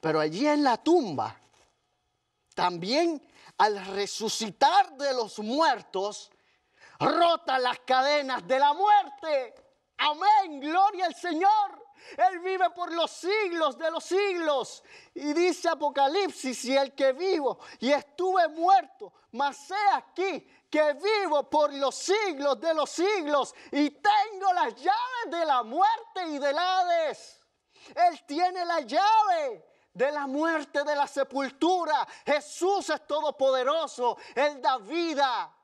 Pero allí en la tumba, también al resucitar de los muertos, rota las cadenas de la muerte. Amén, gloria al Señor. Él vive por los siglos de los siglos. Y dice Apocalipsis, y el que vivo, y estuve muerto, mas sea aquí que vivo por los siglos de los siglos, y tengo las llaves de la muerte y del Hades. Él tiene la llave de la muerte, de la sepultura. Jesús es todopoderoso, Él da vida.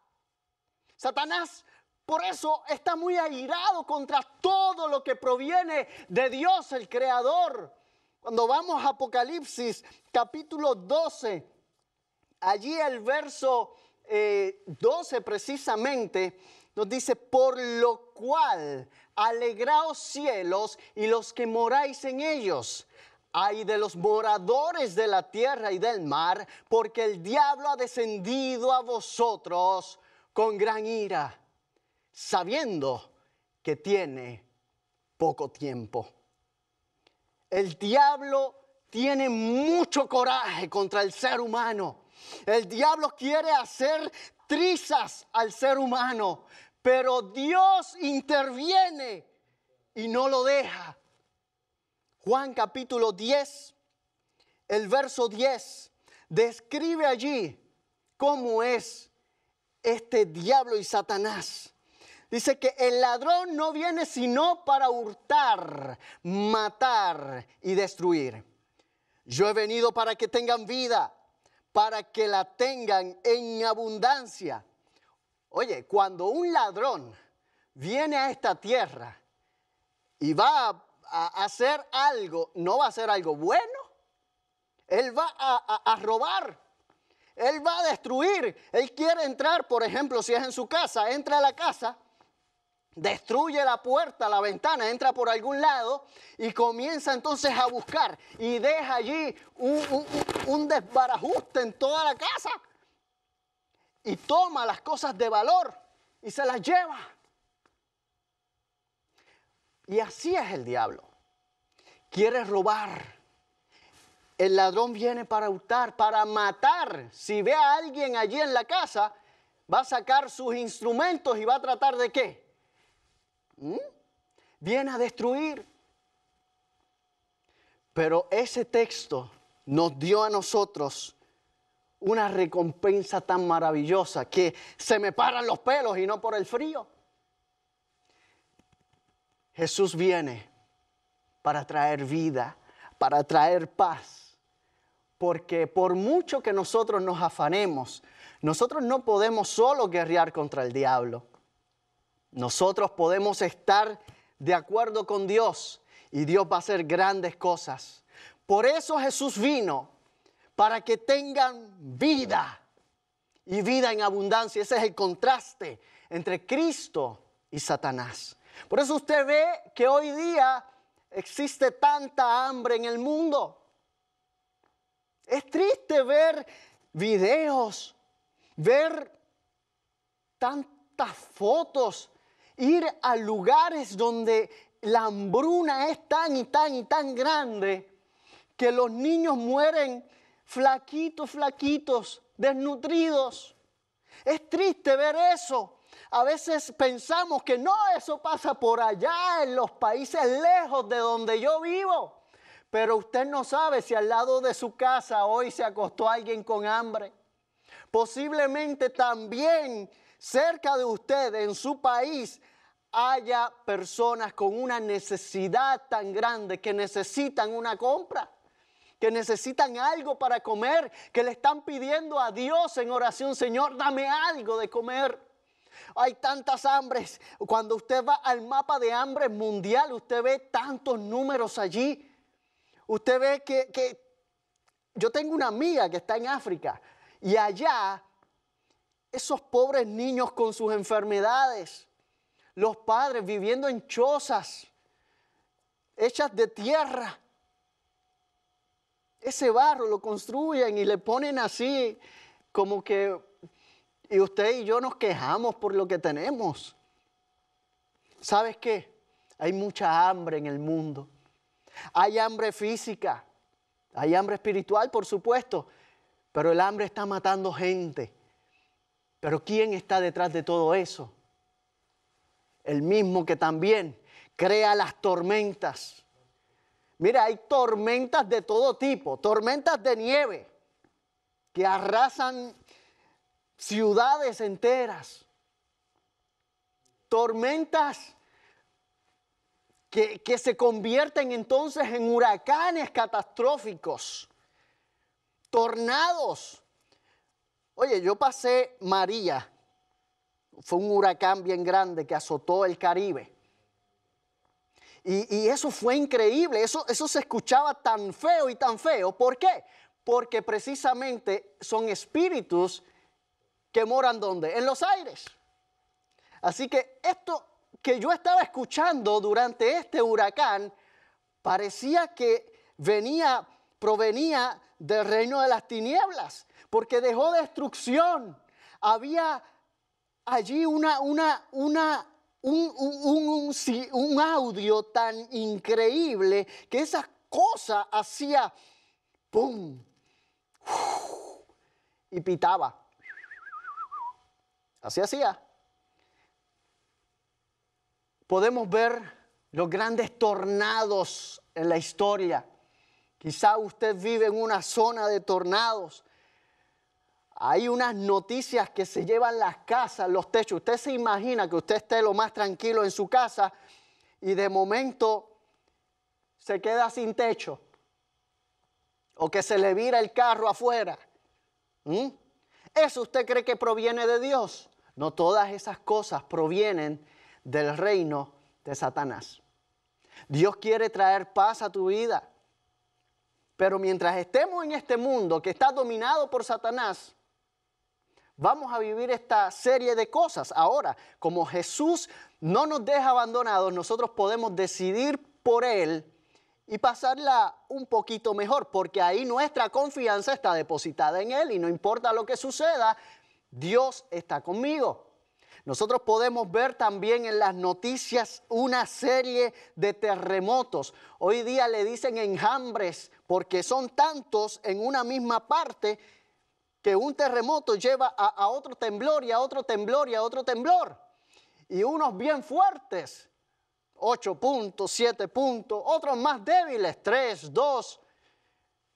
Satanás por eso está muy airado contra todo lo que proviene de Dios, el Creador. Cuando vamos a Apocalipsis capítulo 12, allí el verso 12 eh, precisamente nos dice, por lo cual alegraos cielos y los que moráis en ellos Ay de los moradores de la tierra y del mar, porque el diablo ha descendido a vosotros con gran ira, sabiendo que tiene poco tiempo. El diablo tiene mucho coraje contra el ser humano. El diablo quiere hacer trizas al ser humano, pero Dios interviene y no lo deja. Juan capítulo 10, el verso 10, describe allí cómo es este diablo y Satanás. Dice que el ladrón no viene sino para hurtar, matar y destruir. Yo he venido para que tengan vida, para que la tengan en abundancia. Oye, cuando un ladrón viene a esta tierra y va a a hacer algo, no va a hacer algo bueno. Él va a, robar. Él va a destruir. Él quiere entrar, por ejemplo, si es en su casa, entra a la casa, destruye la puerta, la ventana, entra por algún lado y comienza entonces a buscar y deja allí un desbarajuste en toda la casa. Y toma las cosas de valor y se las lleva. Y así es el diablo. Quiere robar. El ladrón viene para hurtar, para matar. Si ve a alguien allí en la casa, va a sacar sus instrumentos y va a tratar de qué? ¿Mm? Viene a destruir. Pero ese texto nos dio a nosotros una recompensa tan maravillosa que se me paran los pelos y no por el frío. Jesús viene para traer vida, para traer paz. Porque por mucho que nosotros nos afanemos, nosotros no podemos solo guerrear contra el diablo. Nosotros podemos estar de acuerdo con Dios y Dios va a hacer grandes cosas. Por eso Jesús vino, para que tengan vida y vida en abundancia. Ese es el contraste entre Cristo y Satanás. Por eso usted ve que hoy día existe tanta hambre en el mundo. Es triste ver videos, ver tantas fotos, ir a lugares donde la hambruna es tan y tan y tan grande que los niños mueren flaquitos, flaquitos, desnutridos. Es triste ver eso a veces pensamos que no, eso pasa por allá, en los países lejos de donde yo vivo. Pero usted no sabe si al lado de su casa hoy se acostó alguien con hambre. Posiblemente también cerca de usted, en su país, haya personas con una necesidad tan grande que necesitan una compra, que necesitan algo para comer, que le están pidiendo a Dios en oración, Señor, dame algo de comer hay tantas hambres. Cuando usted va al mapa de hambre mundial, usted ve tantos números allí. Usted ve que, yo tengo una amiga que está en África y allá esos pobres niños con sus enfermedades, los padres viviendo en chozas hechas de tierra. Ese barro lo construyen y le ponen así como que y usted y yo nos quejamos por lo que tenemos. ¿Sabes qué? Hay mucha hambre en el mundo. Hay hambre física. Hay hambre espiritual, por supuesto. Pero el hambre está matando gente. Pero ¿quién está detrás de todo eso? El mismo que también crea las tormentas. Mira, hay tormentas de todo tipo, tormentas de nieve que arrasan ciudades enteras, tormentas que, se convierten entonces en huracanes catastróficos, tornados. Oye, yo pasé María, fue un huracán bien grande que azotó el Caribe. Y, eso fue increíble, eso, eso se escuchaba tan feo y tan feo. ¿Por qué? Porque precisamente son espíritus que moran donde? En los aires. Así que esto que yo estaba escuchando durante este huracán parecía que venía, provenía del reino de las tinieblas, porque dejó destrucción. Había allí una, una, una un, un, un, audio tan increíble que esas cosas hacía ¡pum! y pitaba. Así hacía. Podemos ver los grandes tornados en la historia. Quizá usted vive en una zona de tornados. Hay unas noticias que se llevan las casas, los techos. Usted se imagina que usted esté lo más tranquilo en su casa y de momento se queda sin techo o que se le vira el carro afuera. ¿Mm? ¿Eso usted cree que proviene de Dios? No todas esas cosas provienen del reino de Satanás. Dios quiere traer paz a tu vida. Pero mientras estemos en este mundo que está dominado por Satanás, vamos a vivir esta serie de cosas. Ahora, como Jesús no nos deja abandonados, nosotros podemos decidir por Él y pasarla un poquito mejor, porque ahí nuestra confianza está depositada en Él y no importa lo que suceda, Dios está conmigo. Nosotros podemos ver también en las noticias una serie de terremotos. Hoy día le dicen enjambres porque son tantos en una misma parte que un terremoto lleva a, otro temblor y a otro temblor y a otro temblor. Y unos bien fuertes 8 puntos, 7 puntos, otros más débiles, 3, 2,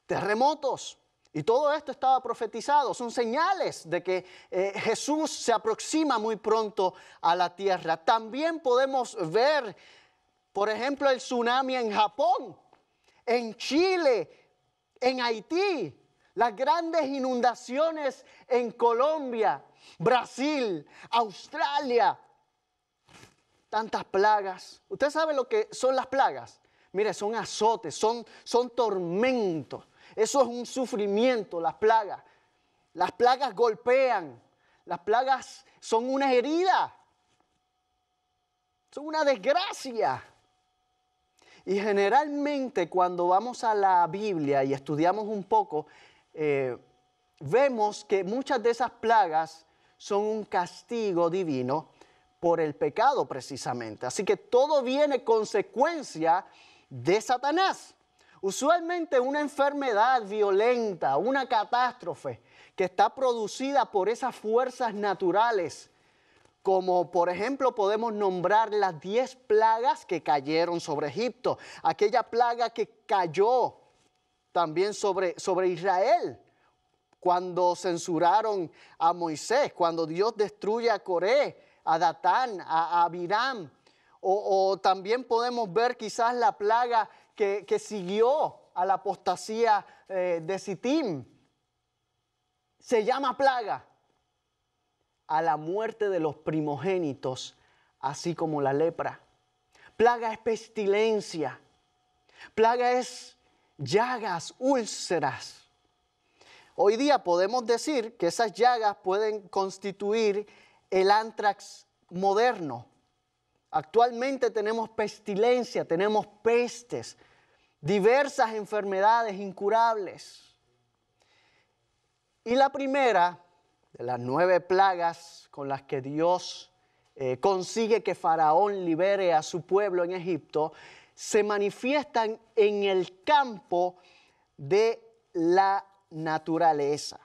terremotos. Y todo esto estaba profetizado, son señales de que eh, Jesús se aproxima muy pronto a la tierra. También podemos ver, por ejemplo, el tsunami en Japón, en Chile, en Haití, las grandes inundaciones en Colombia, Brasil, Australia, tantas plagas. Usted sabe lo que son las plagas. Mire, son azotes, son, son tormentos. Eso es un sufrimiento, las plagas. Las plagas golpean. Las plagas son una herida. Son una desgracia. Y generalmente cuando vamos a la Biblia y estudiamos un poco, eh, vemos que muchas de esas plagas son un castigo divino por el pecado precisamente. Así que todo viene consecuencia de Satanás. Usualmente una enfermedad violenta, una catástrofe que está producida por esas fuerzas naturales, como por ejemplo podemos nombrar las diez plagas que cayeron sobre Egipto, aquella plaga que cayó también sobre, sobre Israel cuando censuraron a Moisés, cuando Dios destruye a Corea a Datán, a, Abiram. O, también podemos ver quizás la plaga que, siguió a la apostasía eh, de Sittim. Se llama plaga a la muerte de los primogénitos, así como la lepra. Plaga es pestilencia. Plaga es llagas, úlceras. Hoy día podemos decir que esas llagas pueden constituir el antrax moderno. Actualmente tenemos pestilencia, tenemos pestes, diversas enfermedades incurables. Y la primera de las nueve plagas con las que Dios eh, consigue que Faraón libere a su pueblo en Egipto, se manifiestan en el campo de la naturaleza.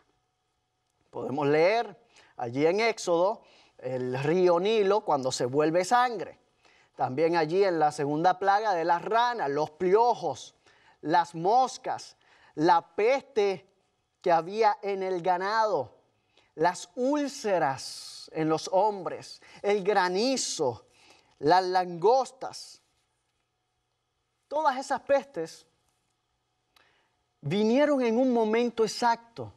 Podemos leer allí en Éxodo el río Nilo cuando se vuelve sangre. También allí en la segunda plaga de las ranas, los piojos, las moscas, la peste que había en el ganado, las úlceras en los hombres, el granizo, las langostas. Todas esas pestes vinieron en un momento exacto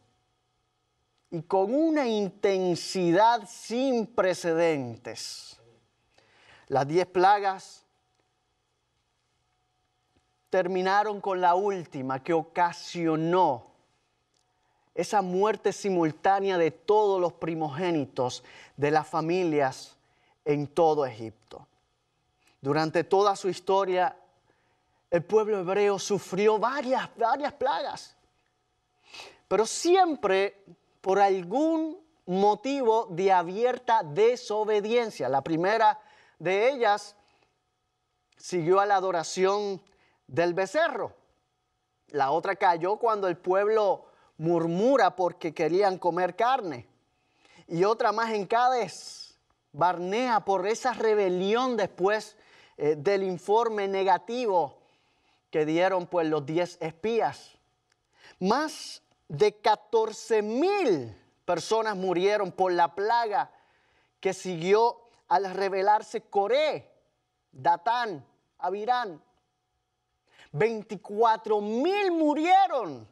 y con una intensidad sin precedentes. Las diez plagas terminaron con la última que ocasionó esa muerte simultánea de todos los primogénitos de las familias en todo Egipto. Durante toda su historia, el pueblo hebreo sufrió varias, varias plagas, pero siempre por algún motivo de abierta desobediencia. La primera de ellas siguió a la adoración del becerro. La otra cayó cuando el pueblo murmura porque querían comer carne. Y otra más en Cádiz, Barnea, por esa rebelión después eh, del informe negativo que dieron pues los diez espías. Más de 14 mil personas murieron por la plaga que siguió al rebelarse Coré, Datán, Avirán. 24 mil murieron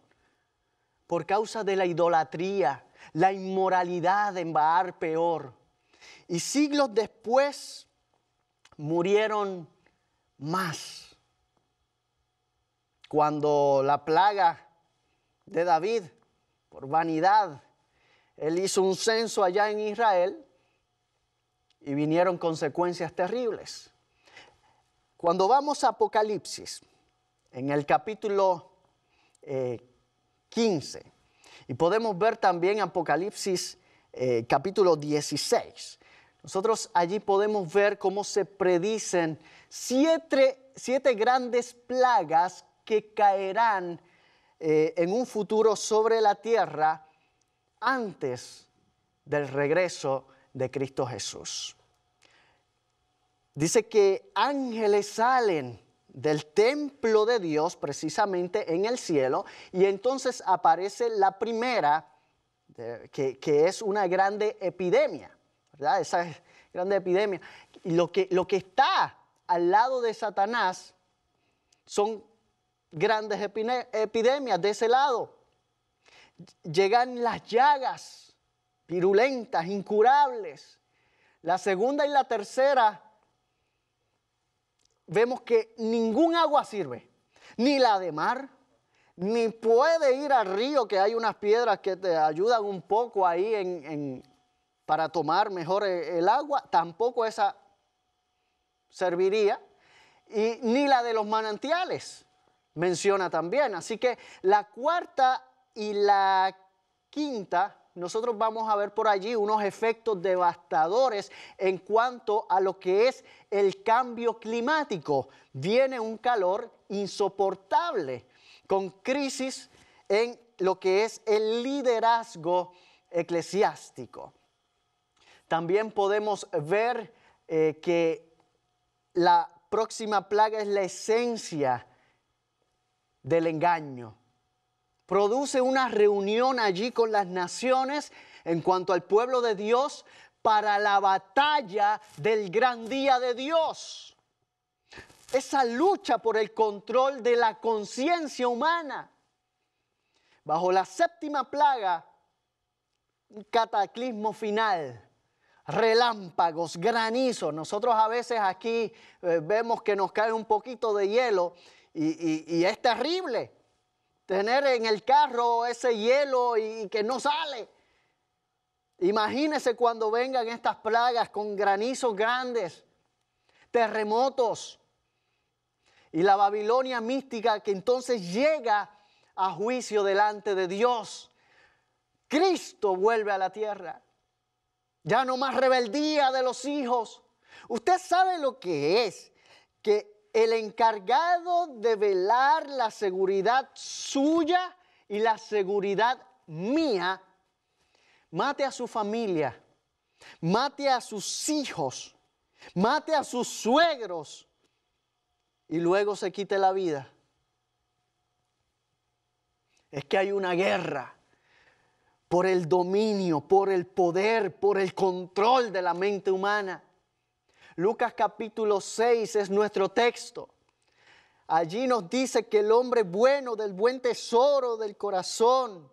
por causa de la idolatría, la inmoralidad en Baar peor. Y siglos después murieron más. Cuando la plaga de David, por vanidad. Él hizo un censo allá en Israel y vinieron consecuencias terribles. Cuando vamos a Apocalipsis, en el capítulo 15, eh, y podemos ver también Apocalipsis eh, capítulo 16, nosotros allí podemos ver cómo se predicen siete grandes plagas que caerán eh, en un futuro sobre la tierra antes del regreso de Cristo Jesús. Dice que ángeles salen del templo de Dios precisamente en el cielo y entonces aparece la primera, que, es una grande epidemia, ¿verdad? Esa grande epidemia. Lo que, lo que está al lado de Satanás son grandes epidemias de ese lado. Llegan las llagas virulentas, incurables. La segunda y la tercera, vemos que ningún agua sirve, ni la de mar, ni puede ir al río, que hay unas piedras que te ayudan un poco ahí para tomar mejor e, el agua, tampoco esa serviría, y, ni la de los manantiales menciona también. Así que la cuarta y la quinta, nosotros vamos a ver por allí unos efectos devastadores en cuanto a lo que es el cambio climático. Viene un calor insoportable con crisis en lo que es el liderazgo eclesiástico. También podemos ver eh, que la próxima plaga es la esencia del engaño. Produce una reunión allí con las naciones en cuanto al pueblo de Dios para la batalla del gran día de Dios. Esa lucha por el control de la conciencia humana. Bajo la séptima plaga, cataclismo final relámpagos, granizo. Nosotros a veces aquí eh, vemos que nos cae un poquito de hielo y, es terrible tener en el carro ese hielo y que no sale. Imagínese cuando vengan estas plagas con granizos grandes, terremotos y la Babilonia mística que entonces llega a juicio delante de Dios. Cristo vuelve a la tierra. Ya no más rebeldía de los hijos. Usted sabe lo que es que el encargado de velar la seguridad suya y la seguridad mía, mate a su familia, mate a sus hijos, mate a sus suegros y luego se quite la vida. Es que hay una guerra por el dominio, por el poder, por el control de la mente humana. Lucas capítulo 6 es nuestro texto. Allí nos dice que el hombre bueno del buen tesoro del corazón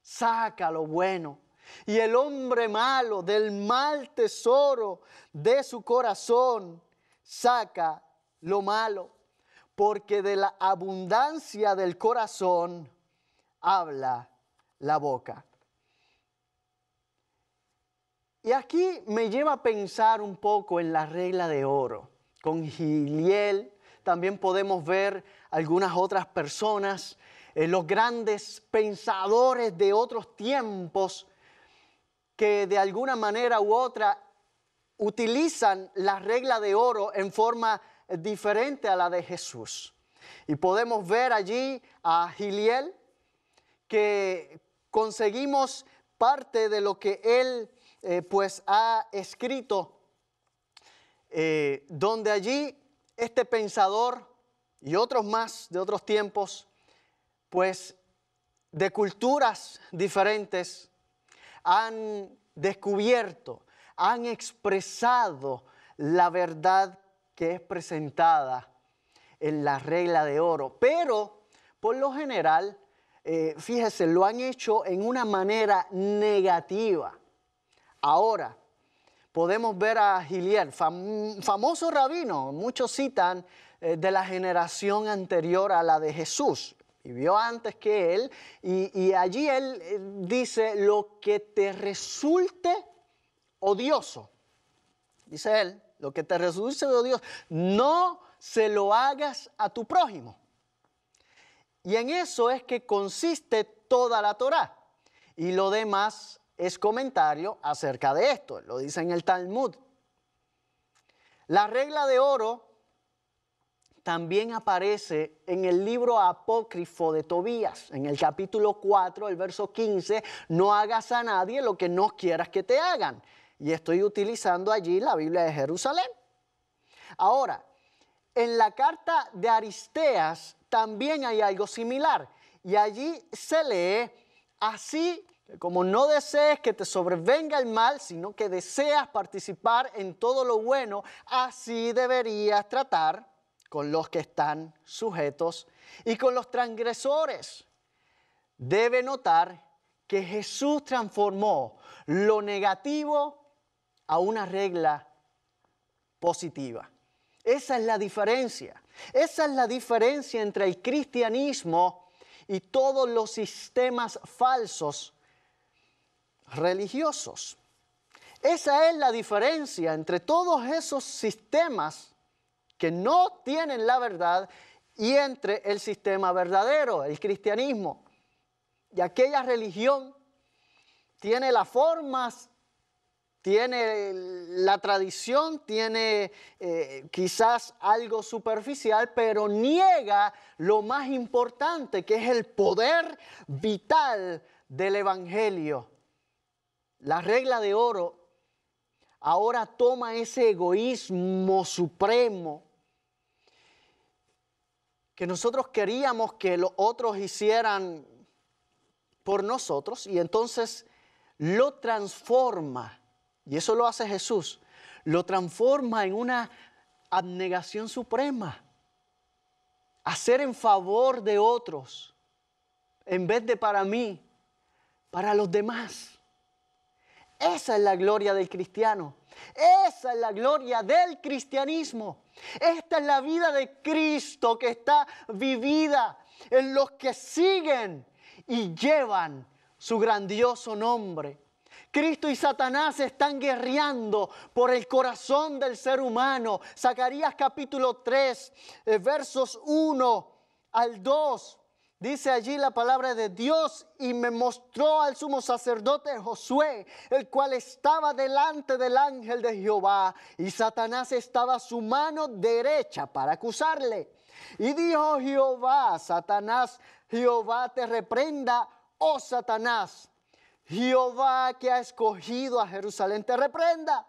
saca lo bueno. Y el hombre malo del mal tesoro de su corazón saca lo malo. Porque de la abundancia del corazón habla la boca. Y aquí me lleva a pensar un poco en la regla de oro. Con Giliel también podemos ver algunas otras personas, eh, los grandes pensadores de otros tiempos que de alguna manera u otra utilizan la regla de oro en forma diferente a la de Jesús. Y podemos ver allí a Giliel, que conseguimos parte de lo que él eh, pues ha escrito, eh, donde allí este pensador y otros más de otros tiempos, pues de culturas diferentes, han descubierto, han expresado la verdad que es presentada en la regla de oro. Pero, por lo general, eh, fíjese, lo han hecho en una manera negativa. Ahora, podemos ver a Giliel, famoso rabino, muchos citan eh, de la generación anterior a la de Jesús, y vio antes que él, y, allí él eh, dice, lo que te resulte odioso, dice él, lo que te resulte odioso, no se lo hagas a tu prójimo. Y en eso es que consiste toda la Torá. Y lo demás es comentario acerca de esto, lo dice en el Talmud. La regla de oro también aparece en el libro apócrifo de Tobías, en el capítulo 4, el verso 15, no hagas a nadie lo que no quieras que te hagan. Y estoy utilizando allí la Biblia de Jerusalén. Ahora, en la carta de Aristeas también hay algo similar. Y allí se lee, así como no desees que te sobrevenga el mal, sino que deseas participar en todo lo bueno, así deberías tratar con los que están sujetos y con los transgresores. Debe notar que Jesús transformó lo negativo a una regla positiva. Esa es la diferencia. Esa es la diferencia entre el cristianismo y todos los sistemas falsos religiosos. Esa es la diferencia entre todos esos sistemas que no tienen la verdad y entre el sistema verdadero, el cristianismo. Y aquella religión tiene las formas, tiene la tradición, tiene eh, quizás algo superficial, pero niega lo más importante, que es el poder vital del Evangelio la regla de oro ahora toma ese egoísmo supremo que nosotros queríamos que los otros hicieran por nosotros y entonces lo transforma, y eso lo hace Jesús, lo transforma en una abnegación suprema, hacer en favor de otros en vez de para mí, para los demás. Esa es la gloria del cristiano. Esa es la gloria del cristianismo. Esta es la vida de Cristo que está vivida en los que siguen y llevan su grandioso nombre. Cristo y Satanás están guerreando por el corazón del ser humano. Zacarías capítulo 3, eh, versos 1 al 2 Dice allí la palabra de Dios y me mostró al sumo sacerdote Josué, el cual estaba delante del ángel de Jehová, y Satanás estaba a su mano derecha para acusarle. Y dijo Jehová, Satanás, Jehová te reprenda, oh Satanás, Jehová que ha escogido a Jerusalén te reprenda.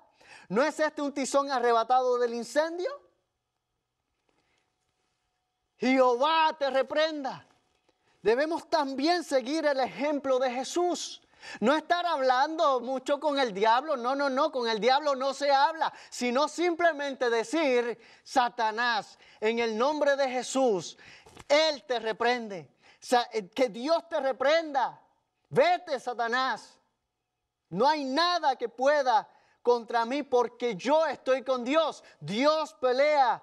¿No es este un tizón arrebatado del incendio? Jehová te reprenda debemos también seguir el ejemplo de Jesús. No estar hablando mucho con el diablo, no, no, no, con el diablo no se habla, sino simplemente decir, Satanás, en el nombre de Jesús, Él te reprende, eh, que Dios te reprenda, vete, Satanás. No hay nada que pueda contra mí porque yo estoy con Dios, Dios pelea